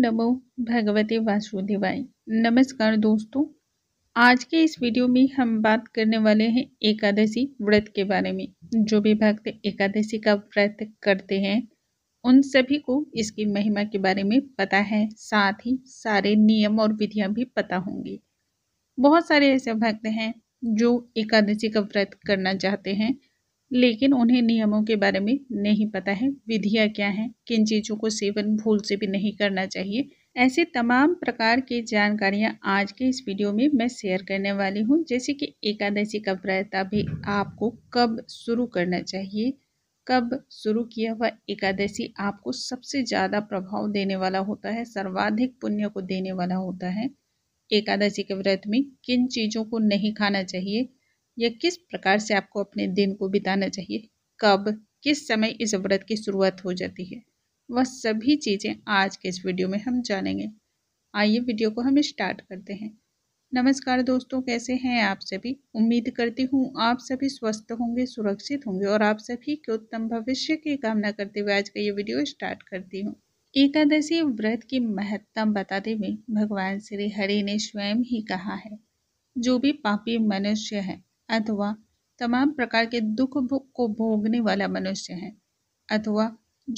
नमो भगवती वासुदेवाय नमस्कार दोस्तों आज के इस वीडियो में हम बात करने वाले हैं एकादशी व्रत के बारे में जो भी भक्त एकादशी का व्रत करते हैं उन सभी को इसकी महिमा के बारे में पता है साथ ही सारे नियम और विधियां भी पता होंगी बहुत सारे ऐसे भक्त हैं जो एकादशी का व्रत करना चाहते हैं लेकिन उन्हें नियमों के बारे में नहीं पता है विधियाँ क्या हैं किन चीज़ों को सेवन भूल से भी नहीं करना चाहिए ऐसे तमाम प्रकार की जानकारियाँ आज के इस वीडियो में मैं शेयर करने वाली हूँ जैसे कि एकादशी का व्रत अभी आपको कब शुरू करना चाहिए कब शुरू किया हुआ एकादशी आपको सबसे ज़्यादा प्रभाव देने वाला होता है सर्वाधिक पुण्य को देने वाला होता है एकादशी के व्रत में किन चीज़ों को नहीं खाना चाहिए या किस प्रकार से आपको अपने दिन को बिताना चाहिए कब किस समय इस व्रत की शुरुआत हो जाती है वह सभी चीज़ें आज के इस वीडियो में हम जानेंगे आइए वीडियो को हम स्टार्ट करते हैं नमस्कार दोस्तों कैसे हैं आप सभी उम्मीद करती हूँ आप सभी स्वस्थ होंगे सुरक्षित होंगे और आप सभी के उत्तम भविष्य की कामना करते हुए आज का ये वीडियो स्टार्ट करती हूँ एकादशी व्रत की महत्ता बताते हुए भगवान श्री हरि ने स्वयं ही कहा है जो भी पापी मनुष्य है अथवा तमाम प्रकार के दुख को भोगने वाला मनुष्य है अथवा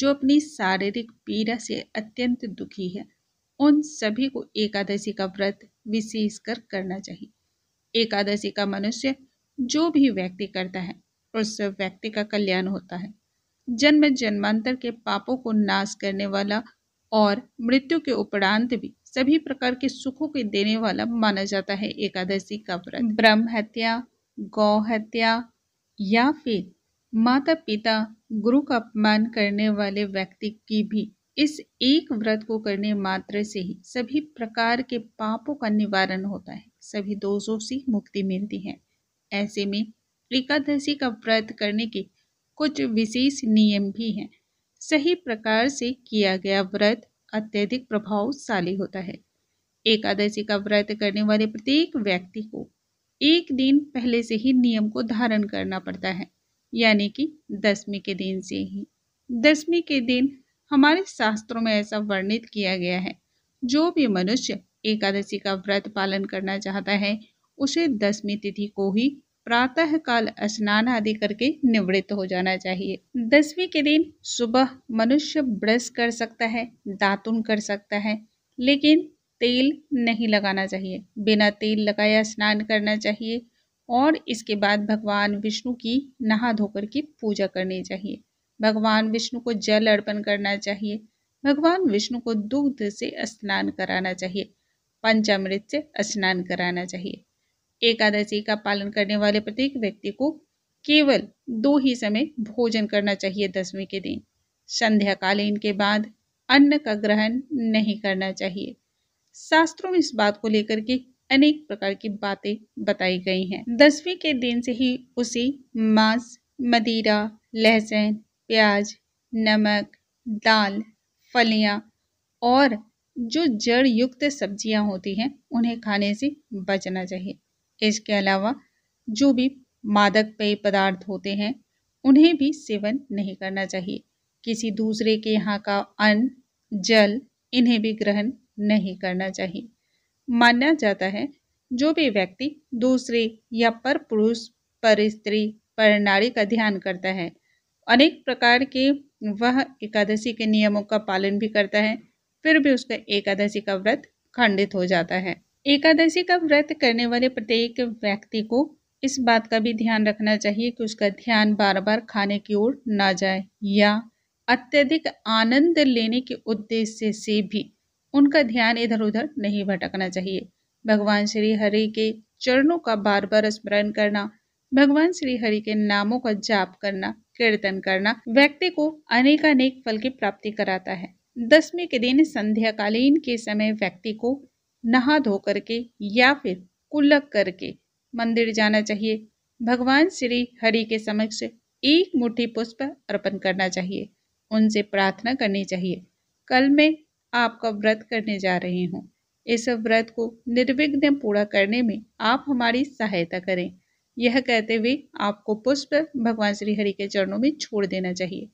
जो अपनी शारीरिक पीड़ा से अत्यंत दुखी है उन सभी को एकादशी का व्रत कर करना चाहिए एकादशी का मनुष्य जो भी व्यक्ति करता है उस व्यक्ति का कल्याण होता है जन्म जन्मांतर के पापों को नाश करने वाला और मृत्यु के उपरांत भी सभी प्रकार के सुखों के देने वाला माना जाता है एकादशी का व्रत ब्रह्म हत्या गौ हत्या या फिर माता पिता गुरु का अपमान करने वाले व्यक्ति की भी इस एक व्रत को करने मात्र से ही सभी प्रकार के पापों का निवारण होता है सभी दोषों से मुक्ति मिलती है ऐसे में एकादशी का व्रत करने के कुछ विशेष नियम भी हैं सही प्रकार से किया गया व्रत अत्यधिक प्रभावशाली होता है एकादशी का व्रत करने वाले प्रत्येक व्यक्ति को एक दिन पहले से ही नियम को धारण करना पड़ता है यानी कि दसवीं के दिन से ही दसवीं के दिन हमारे शास्त्रों में ऐसा वर्णित किया गया है जो भी मनुष्य एकादशी का व्रत पालन करना चाहता है उसे दसवीं तिथि को ही प्रातः काल स्नान आदि करके निवृत्त हो जाना चाहिए दसवीं के दिन सुबह मनुष्य ब्रश कर सकता है दातुन कर सकता है लेकिन तेल नहीं लगाना चाहिए बिना तेल लगाया स्नान करना चाहिए और इसके बाद भगवान विष्णु की नहा धोकर की पूजा करनी चाहिए भगवान विष्णु को जल अर्पण करना चाहिए भगवान विष्णु को दुग्ध से स्नान कराना चाहिए पंचामृत से स्नान कराना चाहिए एकादशी का पालन करने वाले प्रत्येक व्यक्ति को केवल दो ही समय भोजन करना चाहिए दसवीं के दिन संध्याकालीन के बाद अन्न का ग्रहण नहीं करना चाहिए शास्त्रों में इस बात को लेकर के अनेक प्रकार की बातें बताई गई हैं दसवीं के दिन से ही उसे मांस मदिरा लहसुन प्याज नमक दाल फलियां और जो जड़ युक्त सब्जियां होती हैं उन्हें खाने से बचना चाहिए इसके अलावा जो भी मादक पेय पदार्थ होते हैं उन्हें भी सेवन नहीं करना चाहिए किसी दूसरे के यहाँ का अन्न जल इन्हें भी ग्रहण नहीं करना चाहिए माना जाता है जो भी व्यक्ति दूसरे या पर पुरुष पर स्त्री पर नारी का ध्यान करता है अनेक प्रकार के वह एकादशी के नियमों का पालन भी करता है फिर भी उसका एकादशी का व्रत खंडित हो जाता है एकादशी का व्रत करने वाले प्रत्येक व्यक्ति को इस बात का भी ध्यान रखना चाहिए कि उसका ध्यान बार बार खाने की ओर ना जाए या अत्यधिक आनंद लेने के उद्देश्य से भी उनका ध्यान इधर उधर नहीं भटकना चाहिए भगवान श्री हरि के चरणों का बार बार स्मरण करना भगवान श्री हरि के नामों का जाप करना कीर्तन करना व्यक्ति को अनेकानेक फल की प्राप्ति कराता है दसवीं के दिन संध्याकालीन के समय व्यक्ति को नहा धो करके या फिर कुल्लक करके मंदिर जाना चाहिए भगवान श्री हरि के समक्ष एक मुट्ठी पुष्प अर्पण करना चाहिए उनसे प्रार्थना करनी चाहिए कल में आपका व्रत करने जा रही हूँ इस व्रत को निर्विघ्न पूरा करने में आप हमारी सहायता करें यह कहते हुए आपको पुष्प भगवान श्री हरि के चरणों में छोड़ देना चाहिए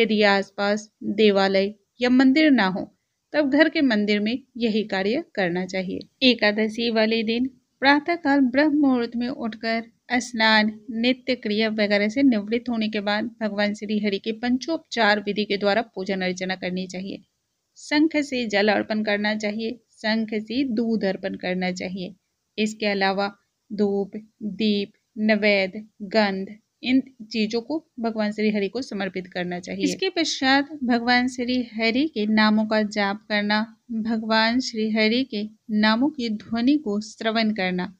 यदि आसपास देवालय या मंदिर ना हो तब घर के मंदिर में यही कार्य करना चाहिए एकादशी वाले दिन प्रातःकाल ब्रह्म मुहूर्त में उठकर स्नान नित्य क्रिया वगैरह से निवृत्त होने के बाद भगवान श्री हरि के पंचोपचार विधि के द्वारा पूजन अर्चना करनी चाहिए शंख से जल अर्पण करना चाहिए शंख से दूध अर्पण करना चाहिए इसके अलावा धूप दीप नवेद गंध इन चीजों को भगवान श्री हरि को समर्पित करना चाहिए इसके पश्चात भगवान श्री हरि के नामों का जाप करना भगवान श्री हरि के नामों की ध्वनि को श्रवण करना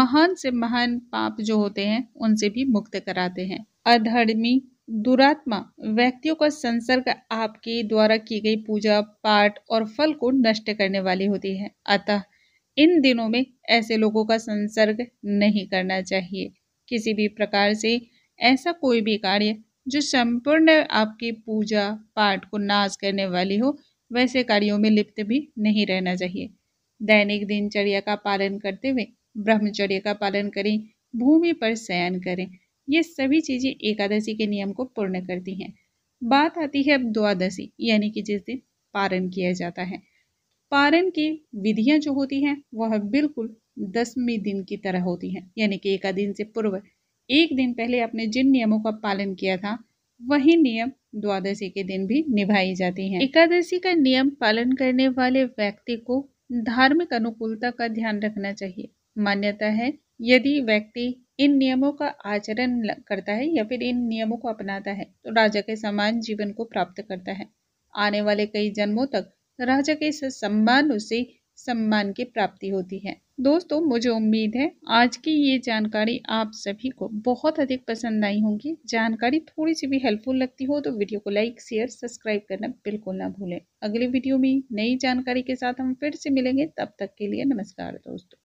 महान से महान पाप जो होते हैं उनसे भी मुक्त कराते हैं अधर्मी दुरात्मा व्यक्तियों का संसर्ग आपके द्वारा की गई पूजा पाठ और फल को नष्ट करने वाली होती है अतः इन दिनों में ऐसे लोगों का संसर्ग नहीं करना चाहिए किसी भी प्रकार से ऐसा कोई भी कार्य जो संपूर्ण आपकी पूजा पाठ को नाश करने वाली हो वैसे कार्यों में लिप्त भी नहीं रहना चाहिए दैनिक दिनचर्या का पालन करते हुए ब्रह्मचर्य का पालन करें भूमि पर शयन करें ये सभी चीज़ें एकादशी के नियम को पूर्ण करती हैं बात आती है अब द्वादशी यानी कि जिस दिन पारण किया जाता है पारण की विधियां जो होती हैं वह बिल्कुल दसवीं दिन की तरह होती हैं यानी कि एकादश से पूर्व एक दिन पहले आपने जिन नियमों का पालन किया था वही नियम द्वादशी के दिन भी निभाई जाती हैं एकादशी का नियम पालन करने वाले व्यक्ति को धार्मिक अनुकूलता का ध्यान रखना चाहिए मान्यता है यदि व्यक्ति इन नियमों का आचरण करता है या फिर इन नियमों को अपनाता है तो राजा के समान जीवन को प्राप्त करता है आने वाले कई जन्मों तक राजा के सम्मान उसे सम्मान की प्राप्ति होती है दोस्तों मुझे उम्मीद है आज की ये जानकारी आप सभी को बहुत अधिक पसंद आई होंगी जानकारी थोड़ी सी भी हेल्पफुल लगती हो तो वीडियो को लाइक शेयर सब्सक्राइब करना बिल्कुल ना भूलें अगले वीडियो में नई जानकारी के साथ हम फिर से मिलेंगे तब तक के लिए नमस्कार दोस्तों